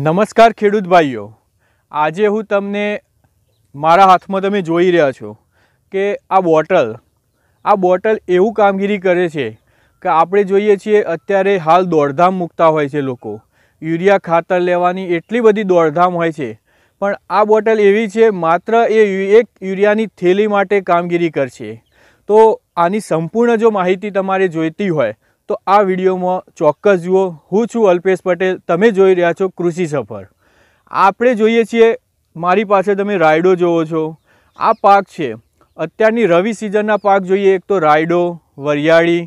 નમસ્કાર ખેડૂત ભાઈઓ આજે હું તમને મારા હાથમાં તમે જોઈ રહ્યા છો કે આ બોટલ આ બોટલ એવું કામગીરી કરે છે કે આપણે જોઈએ છીએ અત્યારે હાલ દોડધામ મૂકતા હોય છે લોકો યુરિયા ખાતર લેવાની એટલી બધી દોડધામ હોય છે પણ આ બોટલ એવી છે માત્ર એ એક યુરિયાની થેલી માટે કામગીરી કરશે તો આની સંપૂર્ણ જો માહિતી તમારે જોઈતી હોય તો આ વિડીયોમાં ચોક્કસ જુઓ હું છું અલ્પેશ પટેલ તમે જોઈ રહ્યા છો કૃષિ સફર આપણે જોઈએ છીએ મારી પાસે તમે રાયડો જોવો છો આ પાક છે અત્યારની રવિ સિઝનના પાક જોઈએ એક તો રાયડો વરિયાળી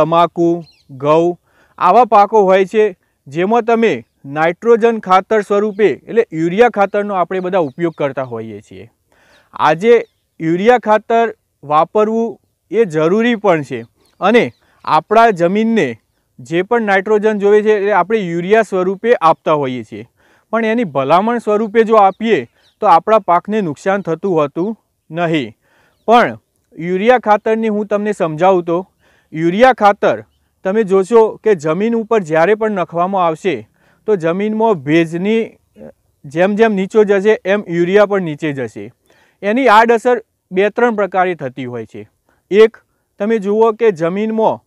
તમાકુ ઘઉં આવા પાકો હોય છે જેમાં તમે નાઇટ્રોજન ખાતર સ્વરૂપે એટલે યુરિયા ખાતરનો આપણે બધા ઉપયોગ કરતા હોઈએ છીએ આજે યુરિયા ખાતર વાપરવું એ જરૂરી પણ છે અને આપણા જમીનને જે પણ નાઇટ્રોજન જોઈએ છે એ આપણે યુરિયા સ્વરૂપે આપતા હોઈએ છીએ પણ એની ભલામણ સ્વરૂપે જો આપીએ તો આપણા પાકને નુકસાન થતું હોતું નહીં પણ યુરિયા ખાતરની હું તમને સમજાવું તો યુરિયા ખાતર તમે જોશો કે જમીન ઉપર જ્યારે પણ નખવામાં આવશે તો જમીનમાં ભેજની જેમ જેમ નીચો જશે એમ યુરિયા પણ નીચે જશે એની આડઅસર બે ત્રણ પ્રકારે થતી હોય છે એક તમે જુઓ કે જમીનમાં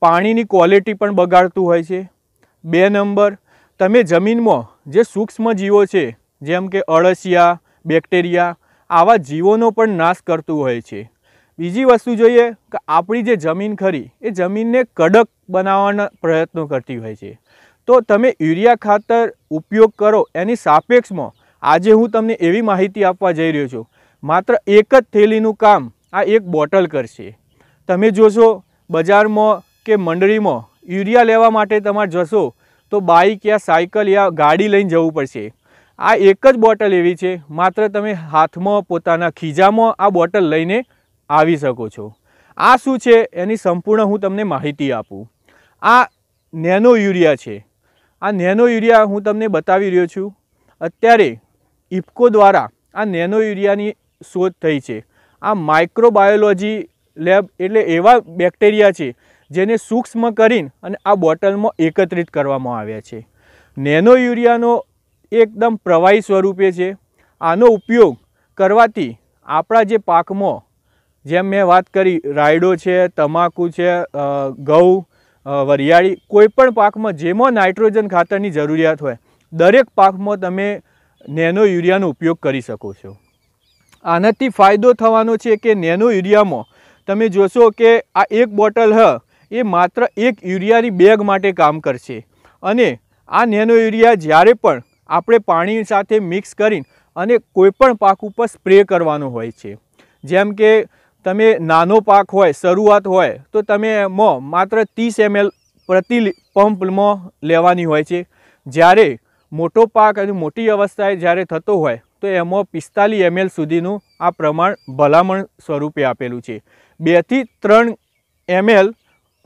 પાણીની ક્વોલિટી પણ બગાડતું હોય છે બે નંબર તમે જમીનમાં જે સૂક્ષ્મ જીવો છે જેમ કે અળસિયા બેક્ટેરિયા આવા જીવોનો પણ નાશ કરતું હોય છે બીજી વસ્તુ જોઈએ કે આપણી જે જમીન ખરી એ જમીનને કડક બનાવવાના પ્રયત્નો કરતી હોય છે તો તમે યુરિયા ખાતર ઉપયોગ કરો એની સાપેક્ષમાં આજે હું તમને એવી માહિતી આપવા જઈ રહ્યો છું માત્ર એક જ થેલીનું કામ આ એક બોટલ કરશે તમે જોશો બજારમાં કે મંડળીમાં યુરિયા લેવા માટે તમારે જશો તો બાઇક યા સાયકલ યા ગાડી લઈને જવું પડશે આ એક જ બોટલ એવી છે માત્ર તમે હાથમાં પોતાના ખીજામાં આ બોટલ લઈને આવી શકો છો આ શું છે એની સંપૂર્ણ હું તમને માહિતી આપું આ નેનો યુરિયા છે આ નેનો યુરિયા હું તમને બતાવી રહ્યો છું અત્યારે ઇફકો દ્વારા આ નેનો યુરિયાની શોધ થઈ છે આ માઇક્રોબાયોલોજી લેબ એટલે એવા બેક્ટેરિયા છે જેને સૂક્ષ્મ કરીને અને આ બોટલમાં એકત્રિત કરવામાં આવ્યા છે નેનો યુરિયાનો એકદમ પ્રવાહી સ્વરૂપે છે આનો ઉપયોગ કરવાથી આપણા જે પાકમાં જેમ મેં વાત કરી રાયડો છે તમાકુ છે ઘઉં વરિયાળી કોઈપણ પાકમાં જેમાં નાઇટ્રોજન ખાતરની જરૂરિયાત હોય દરેક પાકમાં તમે નેનો યુરિયાનો ઉપયોગ કરી શકો છો આનાથી ફાયદો થવાનો છે કે નેનો યુરિયામાં તમે જોશો કે આ એક બોટલ હ એ માત્ર એક યુરિયાની બેગ માટે કામ કરશે અને આ નેનો યુરિયા જ્યારે પણ આપણે પાણી સાથે મિક્સ કરી અને કોઈપણ પાક ઉપર સ્પ્રે કરવાનો હોય છે જેમ કે તમે નાનો પાક હોય શરૂઆત હોય તો તમે એમાં માત્ર ત્રીસ એમએલ પ્રતિ પંપમાં લેવાની હોય છે જ્યારે મોટો પાક અને મોટી અવસ્થાએ જ્યારે થતો હોય તો એમાં પિસ્તાલીસ એમએલ સુધીનું આ પ્રમાણ ભલામણ સ્વરૂપે આપેલું છે બેથી ત્રણ એમએલ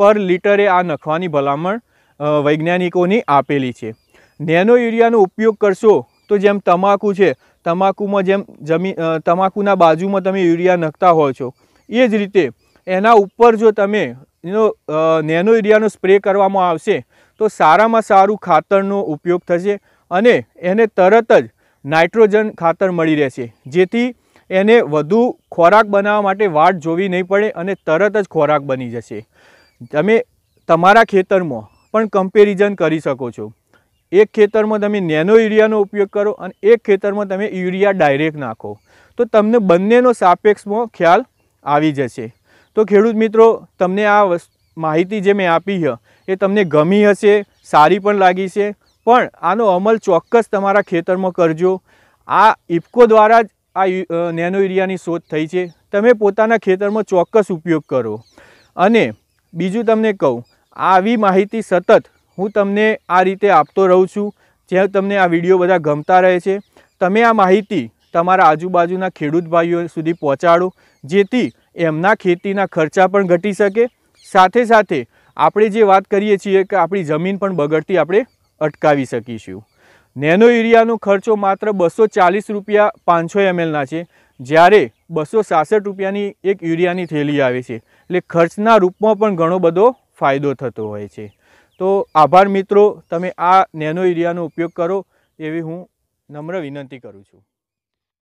પર લીટરે આ નખવાની ભલામણ વૈજ્ઞાનિકોની આપેલી છે નેનો યુરિયાનો ઉપયોગ કરશો તો જેમ તમાકુ છે તમાકુમાં જેમ જમીન તમાકુના બાજુમાં તમે યુરિયા નખતા હોવ છો એ જ રીતે એના ઉપર જો તમે એનો નેનો યુરિયાનો સ્પ્રે કરવામાં આવશે તો સારામાં સારું ખાતરનો ઉપયોગ થશે અને એને તરત જ નાઇટ્રોજન ખાતર મળી રહેશે જેથી એને વધુ ખોરાક બનાવવા માટે વાટ જોવી નહીં પડે અને તરત જ ખોરાક બની જશે તમે તમારા ખેતરમાં પણ કમ્પેરિઝન કરી શકો છો એક ખેતરમાં તમે નેનો યુરિયાનો ઉપયોગ કરો અને એક ખેતરમાં તમે યુરિયા ડાયરેક્ટ નાખો તો તમને બંનેનો સાપેક્ષમાં ખ્યાલ આવી જશે તો ખેડૂત મિત્રો તમને આ માહિતી જે મેં આપી છે એ તમને ગમી હશે સારી પણ લાગી છે પણ આનો અમલ ચોક્કસ તમારા ખેતરમાં કરજો આ ઇફકો દ્વારા જ આ નેનો યુરિયાની શોધ થઈ છે તમે પોતાના ખેતરમાં ચોક્કસ ઉપયોગ કરો અને બીજું તમને કહું આવી માહિતી સતત હું તમને આ રીતે આપતો રહું છું જ્યાં તમને આ વિડીયો બધા ગમતા રહે છે તમે આ માહિતી તમારા આજુબાજુના ખેડૂત ભાઈઓ સુધી પહોંચાડો જેથી એમના ખેતીના ખર્ચા પણ ઘટી શકે સાથે સાથે આપણે જે વાત કરીએ છીએ કે આપણી જમીન પણ બગડતી આપણે અટકાવી શકીશું નેનો યુરિયાનો ખર્ચો માત્ર બસો ચાલીસ રૂપિયા પાંચસો એમએલના છે જ્યારે બસો સાસઠ રૂપિયાની એક યુરિયાની થેલી આવે છે એટલે ખર્ચના રૂપમાં પણ ઘણો બધો ફાયદો થતો હોય છે તો આભાર મિત્રો તમે આ નેનો એરિયાનો ઉપયોગ કરો એવી હું નમ્ર વિનંતી કરું છું